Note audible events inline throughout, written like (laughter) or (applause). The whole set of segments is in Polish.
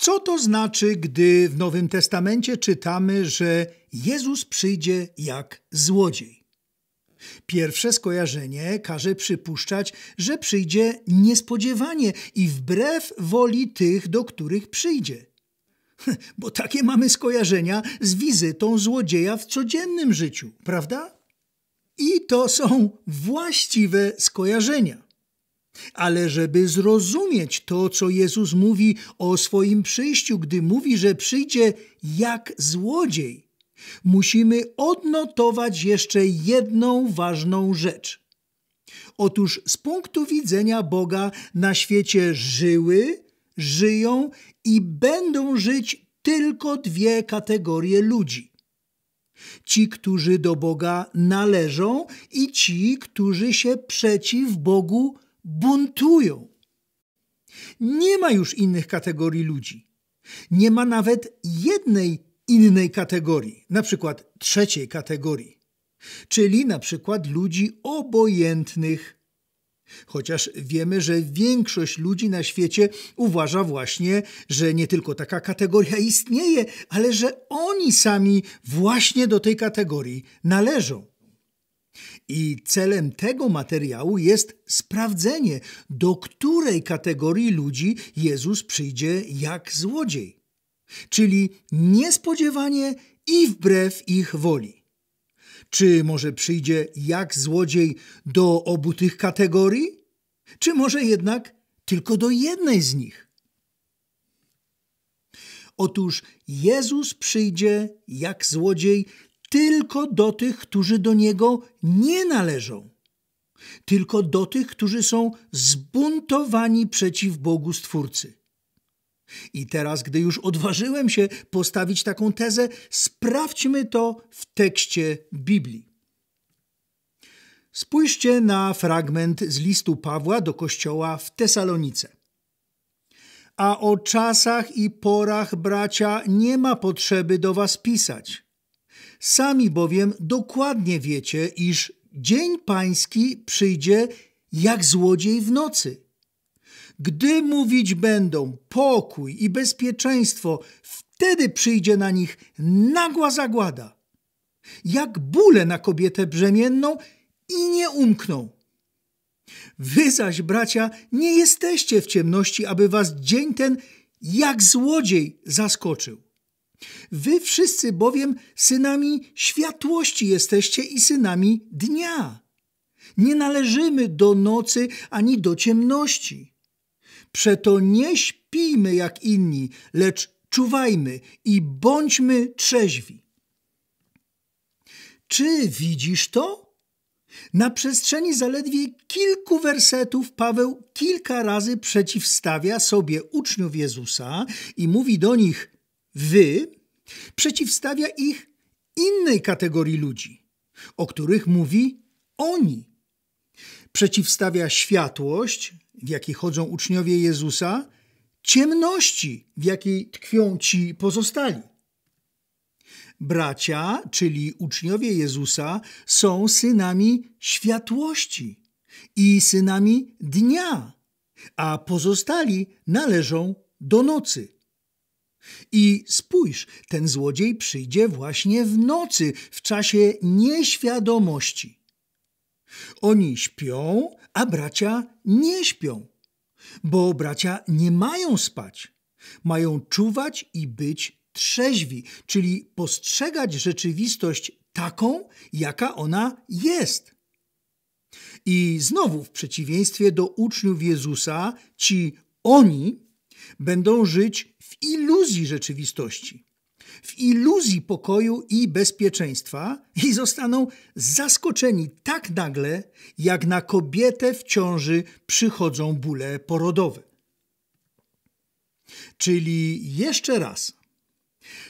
Co to znaczy, gdy w Nowym Testamencie czytamy, że Jezus przyjdzie jak złodziej? Pierwsze skojarzenie każe przypuszczać, że przyjdzie niespodziewanie i wbrew woli tych, do których przyjdzie. (laughs) Bo takie mamy skojarzenia z wizytą złodzieja w codziennym życiu, prawda? I to są właściwe skojarzenia. Ale żeby zrozumieć to, co Jezus mówi o swoim przyjściu, gdy mówi, że przyjdzie jak złodziej, musimy odnotować jeszcze jedną ważną rzecz. Otóż z punktu widzenia Boga na świecie żyły, żyją i będą żyć tylko dwie kategorie ludzi. Ci, którzy do Boga należą i ci, którzy się przeciw Bogu buntują. Nie ma już innych kategorii ludzi. Nie ma nawet jednej innej kategorii, na przykład trzeciej kategorii, czyli na przykład ludzi obojętnych. Chociaż wiemy, że większość ludzi na świecie uważa właśnie, że nie tylko taka kategoria istnieje, ale że oni sami właśnie do tej kategorii należą. I celem tego materiału jest sprawdzenie, do której kategorii ludzi Jezus przyjdzie jak złodziej, czyli niespodziewanie i wbrew ich woli. Czy może przyjdzie jak złodziej do obu tych kategorii, czy może jednak tylko do jednej z nich? Otóż Jezus przyjdzie jak złodziej tylko do tych, którzy do niego nie należą, tylko do tych, którzy są zbuntowani przeciw Bogu Stwórcy. I teraz, gdy już odważyłem się postawić taką tezę, sprawdźmy to w tekście Biblii. Spójrzcie na fragment z listu Pawła do kościoła w Tesalonice. A o czasach i porach, bracia, nie ma potrzeby do was pisać Sami bowiem dokładnie wiecie, iż dzień pański przyjdzie jak złodziej w nocy. Gdy mówić będą pokój i bezpieczeństwo, wtedy przyjdzie na nich nagła zagłada, jak bóle na kobietę brzemienną i nie umkną. Wy zaś, bracia, nie jesteście w ciemności, aby was dzień ten jak złodziej zaskoczył. Wy wszyscy bowiem synami światłości jesteście i synami dnia. Nie należymy do nocy ani do ciemności. Przeto nie śpijmy jak inni, lecz czuwajmy i bądźmy trzeźwi. Czy widzisz to? Na przestrzeni zaledwie kilku wersetów Paweł kilka razy przeciwstawia sobie uczniów Jezusa i mówi do nich: wy przeciwstawia ich innej kategorii ludzi, o których mówi oni. Przeciwstawia światłość, w jakiej chodzą uczniowie Jezusa, ciemności, w jakiej tkwią ci pozostali. Bracia, czyli uczniowie Jezusa, są synami światłości i synami dnia, a pozostali należą do nocy. I spójrz, ten złodziej przyjdzie właśnie w nocy, w czasie nieświadomości. Oni śpią, a bracia nie śpią, bo bracia nie mają spać. Mają czuwać i być trzeźwi, czyli postrzegać rzeczywistość taką, jaka ona jest. I znowu, w przeciwieństwie do uczniów Jezusa, ci oni będą żyć w iluzji rzeczywistości, w iluzji pokoju i bezpieczeństwa i zostaną zaskoczeni tak nagle, jak na kobietę w ciąży przychodzą bóle porodowe. Czyli jeszcze raz.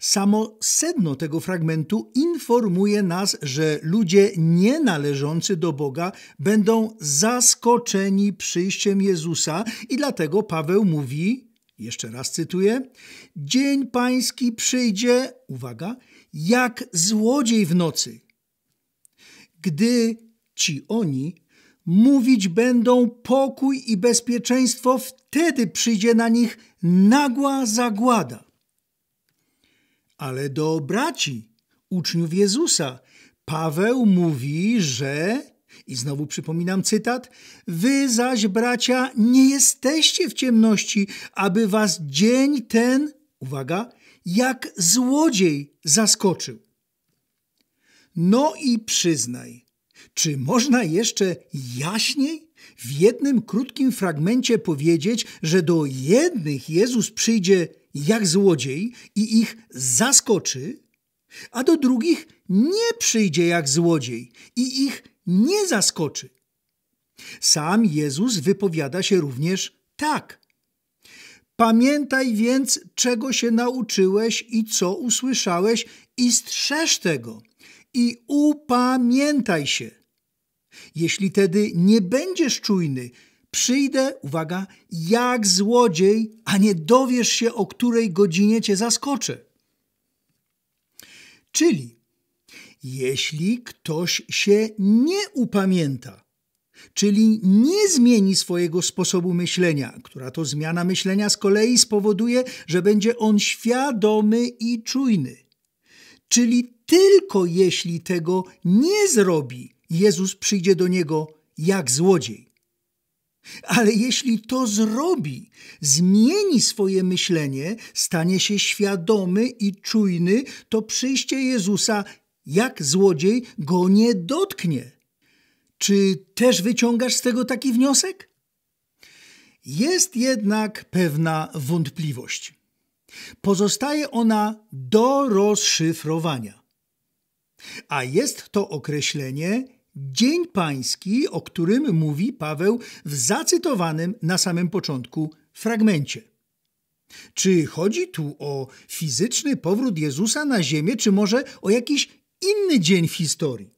Samo sedno tego fragmentu informuje nas, że ludzie nienależący do Boga będą zaskoczeni przyjściem Jezusa, i dlatego Paweł mówi: jeszcze raz cytuję. Dzień pański przyjdzie, uwaga, jak złodziej w nocy, gdy ci oni mówić będą pokój i bezpieczeństwo, wtedy przyjdzie na nich nagła zagłada. Ale do braci, uczniów Jezusa, Paweł mówi, że i znowu przypominam cytat: Wy zaś, bracia, nie jesteście w ciemności, aby was dzień ten, uwaga, jak złodziej zaskoczył. No i przyznaj, czy można jeszcze jaśniej w jednym krótkim fragmencie powiedzieć, że do jednych Jezus przyjdzie jak złodziej i ich zaskoczy, a do drugich nie przyjdzie jak złodziej i ich nie zaskoczy. Sam Jezus wypowiada się również tak. Pamiętaj więc, czego się nauczyłeś i co usłyszałeś, i strzeż tego, i upamiętaj się. Jeśli tedy nie będziesz czujny, przyjdę, uwaga, jak złodziej, a nie dowiesz się, o której godzinie cię zaskoczę. Czyli jeśli ktoś się nie upamięta, czyli nie zmieni swojego sposobu myślenia, która to zmiana myślenia z kolei spowoduje, że będzie on świadomy i czujny. Czyli tylko jeśli tego nie zrobi, Jezus przyjdzie do niego jak złodziej. Ale jeśli to zrobi, zmieni swoje myślenie, stanie się świadomy i czujny, to przyjście Jezusa jak złodziej go nie dotknie. Czy też wyciągasz z tego taki wniosek? Jest jednak pewna wątpliwość. Pozostaje ona do rozszyfrowania. A jest to określenie Dzień Pański, o którym mówi Paweł w zacytowanym na samym początku fragmencie. Czy chodzi tu o fizyczny powrót Jezusa na ziemię, czy może o jakiś inny dzień w historii.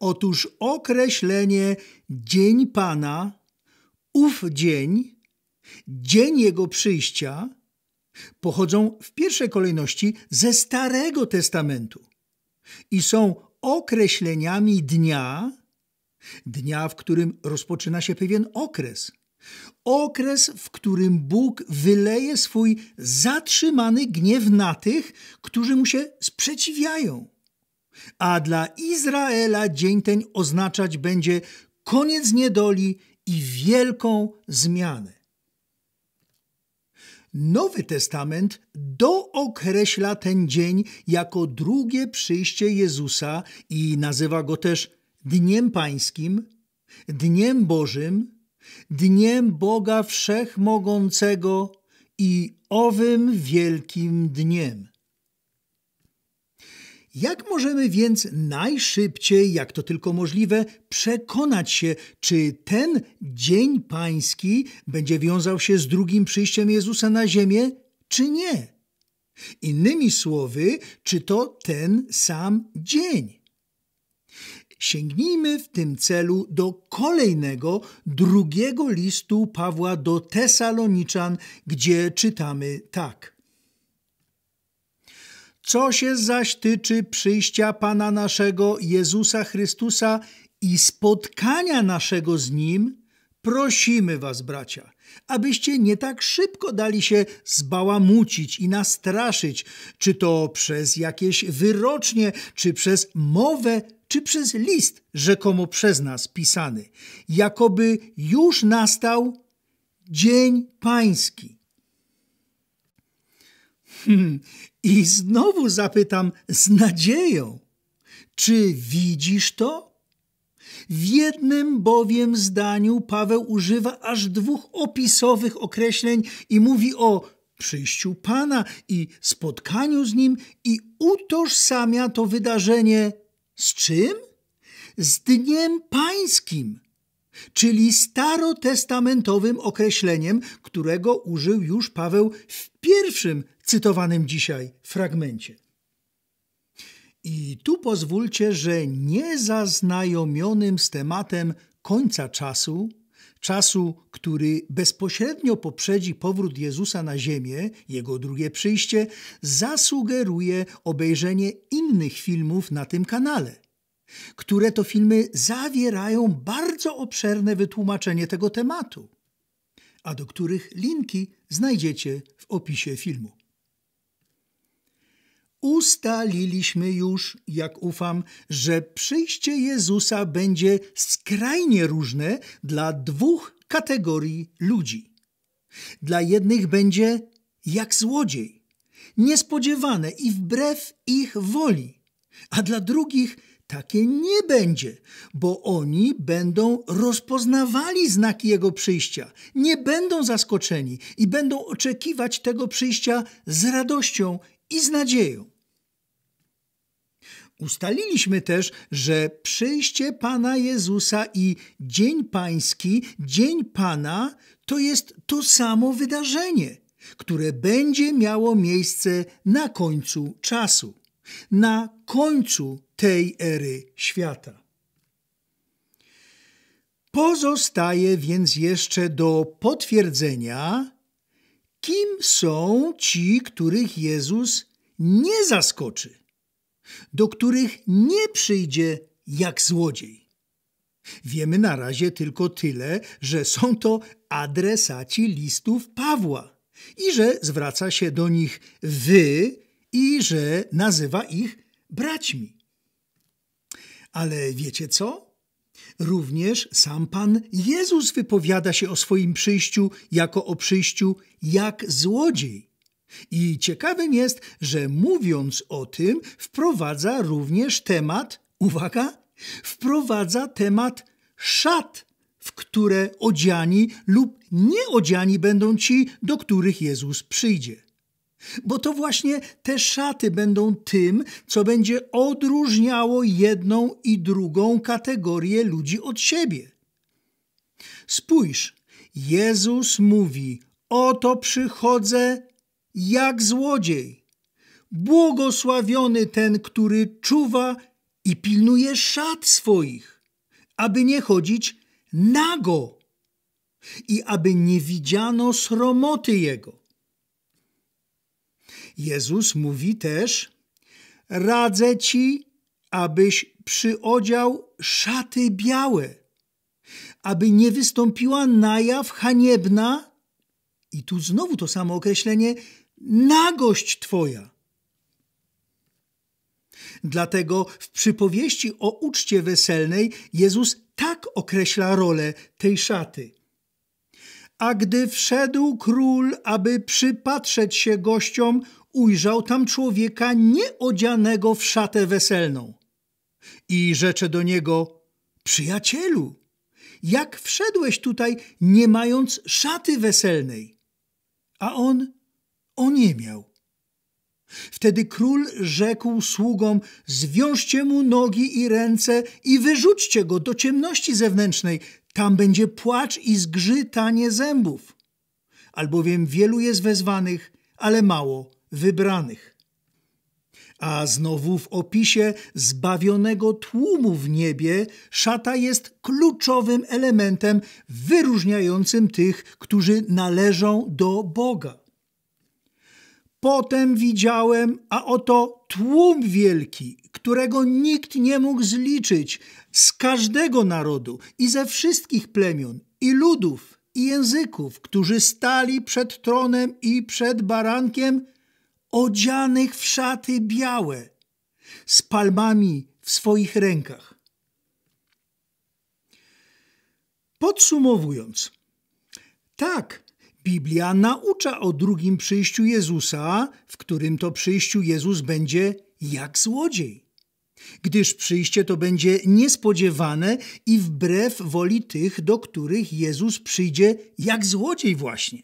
Otóż określenie Dzień Pana, ów dzień, dzień Jego przyjścia pochodzą w pierwszej kolejności ze Starego Testamentu i są określeniami dnia, dnia, w którym rozpoczyna się pewien okres – Okres, w którym Bóg wyleje swój zatrzymany gniew na tych, którzy mu się sprzeciwiają. A dla Izraela dzień ten oznaczać będzie koniec niedoli i wielką zmianę. Nowy Testament dookreśla ten dzień jako drugie przyjście Jezusa i nazywa go też Dniem Pańskim, Dniem Bożym dniem Boga Wszechmogącego i owym wielkim dniem. Jak możemy więc najszybciej, jak to tylko możliwe, przekonać się, czy ten dzień pański będzie wiązał się z drugim przyjściem Jezusa na ziemię, czy nie? Innymi słowy, czy to ten sam dzień? Sięgnijmy w tym celu do kolejnego, drugiego listu Pawła do Tesaloniczan, gdzie czytamy tak. Co się zaś tyczy przyjścia Pana naszego Jezusa Chrystusa i spotkania naszego z Nim, Prosimy was, bracia, abyście nie tak szybko dali się zbałamucić i nastraszyć, czy to przez jakieś wyrocznie, czy przez mowę, czy przez list rzekomo przez nas pisany, jakoby już nastał Dzień Pański. Hmm, I znowu zapytam z nadzieją, czy widzisz to? W jednym bowiem zdaniu Paweł używa aż dwóch opisowych określeń i mówi o przyjściu Pana i spotkaniu z Nim i utożsamia to wydarzenie z czym? Z Dniem Pańskim, czyli starotestamentowym określeniem, którego użył już Paweł w pierwszym cytowanym dzisiaj fragmencie. I tu pozwólcie, że niezaznajomionym z tematem końca czasu, czasu, który bezpośrednio poprzedzi powrót Jezusa na ziemię, jego drugie przyjście, zasugeruję obejrzenie innych filmów na tym kanale, które to filmy zawierają bardzo obszerne wytłumaczenie tego tematu, a do których linki znajdziecie w opisie filmu. Ustaliliśmy już, jak ufam, że przyjście Jezusa będzie skrajnie różne dla dwóch kategorii ludzi. Dla jednych będzie jak złodziej, niespodziewane i wbrew ich woli, a dla drugich takie nie będzie, bo oni będą rozpoznawali znaki Jego przyjścia, nie będą zaskoczeni i będą oczekiwać tego przyjścia z radością i z nadzieją. Ustaliliśmy też, że przyjście Pana Jezusa i Dzień Pański, Dzień Pana, to jest to samo wydarzenie, które będzie miało miejsce na końcu czasu, na końcu tej ery świata. Pozostaje więc jeszcze do potwierdzenia, kim są ci, których Jezus nie zaskoczy do których nie przyjdzie jak złodziej. Wiemy na razie tylko tyle, że są to adresaci listów Pawła i że zwraca się do nich wy i że nazywa ich braćmi. Ale wiecie co? Również sam Pan Jezus wypowiada się o swoim przyjściu jako o przyjściu jak złodziej. I ciekawym jest, że mówiąc o tym, wprowadza również temat, uwaga, wprowadza temat szat, w które odziani lub nieodziani będą ci, do których Jezus przyjdzie. Bo to właśnie te szaty będą tym, co będzie odróżniało jedną i drugą kategorię ludzi od siebie. Spójrz, Jezus mówi: Oto przychodzę jak złodziej. Błogosławiony ten, który czuwa i pilnuje szat swoich, aby nie chodzić nago i aby nie widziano sromoty jego. Jezus mówi też: Radzę ci, abyś przyodział szaty białe, aby nie wystąpiła na jaw haniebna, i tu znowu to samo określenie, nagość Twoja. Dlatego w przypowieści o uczcie weselnej Jezus tak określa rolę tej szaty. A gdy wszedł król, aby przypatrzeć się gościom, ujrzał tam człowieka nieodzianego w szatę weselną. I rzecze do niego: Przyjacielu, jak wszedłeś tutaj, nie mając szaty weselnej? A on: oniemiał. Wtedy król rzekł sługom: Zwiążcie mu nogi i ręce i wyrzućcie go do ciemności zewnętrznej. Tam będzie płacz i zgrzytanie zębów. Albowiem wielu jest wezwanych, ale mało wybranych. A znowu w opisie zbawionego tłumu w niebie szata jest kluczowym elementem wyróżniającym tych, którzy należą do Boga. Potem widziałem, a oto tłum wielki, którego nikt nie mógł zliczyć, z każdego narodu i ze wszystkich plemion i ludów i języków, którzy stali przed tronem i przed barankiem, odzianych w szaty białe, z palmami w swoich rękach. Podsumowując, tak, Biblia naucza o drugim przyjściu Jezusa, w którym to przyjściu Jezus będzie jak złodziej. Gdyż przyjście to będzie niespodziewane i wbrew woli tych, do których Jezus przyjdzie jak złodziej właśnie.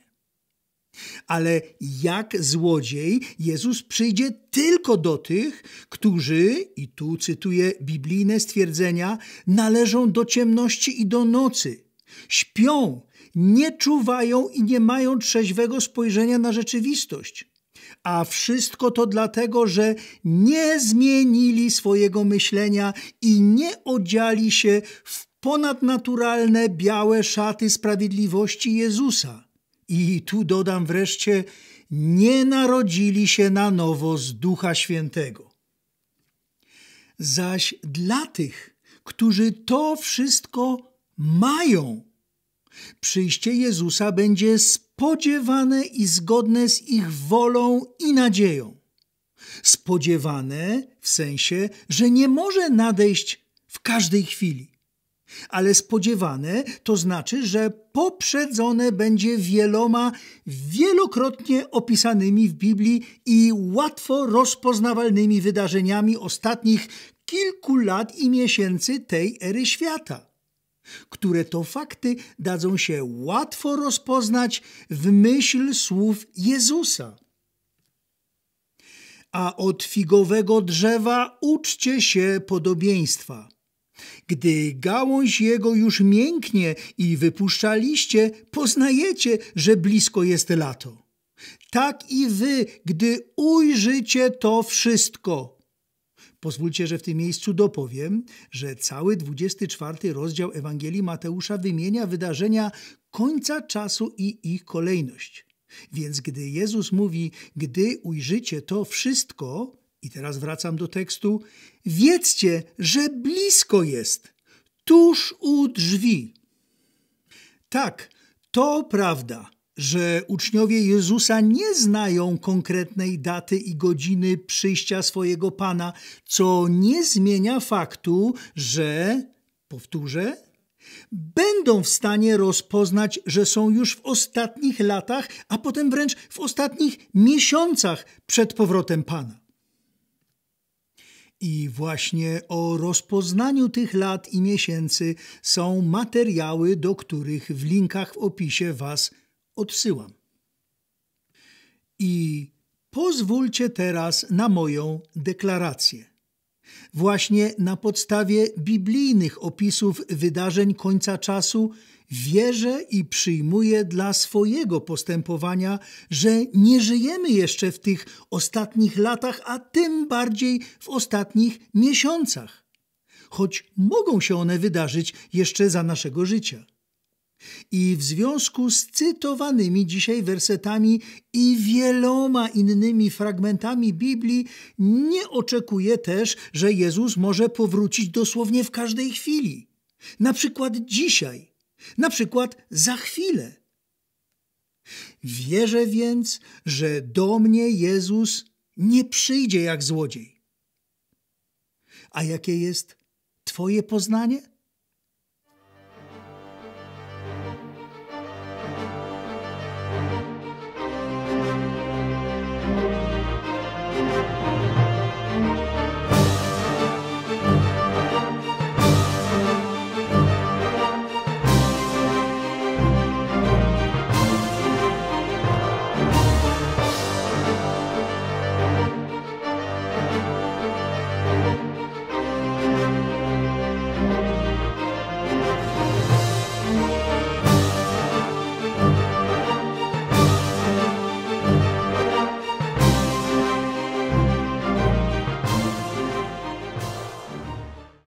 Ale jak złodziej, Jezus przyjdzie tylko do tych, którzy, i tu cytuję biblijne stwierdzenia, należą do ciemności i do nocy, śpią nie czuwają i nie mają trzeźwego spojrzenia na rzeczywistość. A wszystko to dlatego, że nie zmienili swojego myślenia i nie odziali się w ponadnaturalne białe szaty sprawiedliwości Jezusa. I tu dodam wreszcie, nie narodzili się na nowo z Ducha Świętego. Zaś dla tych, którzy to wszystko mają, Przyjście Jezusa będzie spodziewane i zgodne z ich wolą i nadzieją. Spodziewane w sensie, że nie może nadejść w każdej chwili. Ale spodziewane to znaczy, że poprzedzone będzie wieloma, wielokrotnie opisanymi w Biblii i łatwo rozpoznawalnymi wydarzeniami ostatnich kilku lat i miesięcy tej ery świata które to fakty dadzą się łatwo rozpoznać w myśl słów Jezusa. A od figowego drzewa uczcie się podobieństwa. Gdy gałąź jego już mięknie i wypuszcza liście, poznajecie, że blisko jest lato. Tak i wy, gdy ujrzycie to wszystko, Pozwólcie, że w tym miejscu dopowiem, że cały 24 rozdział Ewangelii Mateusza wymienia wydarzenia końca czasu i ich kolejność. Więc gdy Jezus mówi, gdy ujrzycie to wszystko, i teraz wracam do tekstu, wiedzcie, że blisko jest, tuż u drzwi. Tak, to prawda że uczniowie Jezusa nie znają konkretnej daty i godziny przyjścia swojego Pana, co nie zmienia faktu, że, powtórzę, będą w stanie rozpoznać, że są już w ostatnich latach, a potem wręcz w ostatnich miesiącach przed powrotem Pana. I właśnie o rozpoznaniu tych lat i miesięcy są materiały, do których w linkach w opisie Was odsyłam. I pozwólcie teraz na moją deklarację. Właśnie na podstawie biblijnych opisów wydarzeń końca czasu wierzę i przyjmuję dla swojego postępowania, że nie żyjemy jeszcze w tych ostatnich latach, a tym bardziej w ostatnich miesiącach, choć mogą się one wydarzyć jeszcze za naszego życia. I w związku z cytowanymi dzisiaj wersetami i wieloma innymi fragmentami Biblii, nie oczekuje też, że Jezus może powrócić dosłownie w każdej chwili. Na przykład dzisiaj, na przykład za chwilę. Wierzę więc, że do mnie Jezus nie przyjdzie jak złodziej. A jakie jest Twoje poznanie?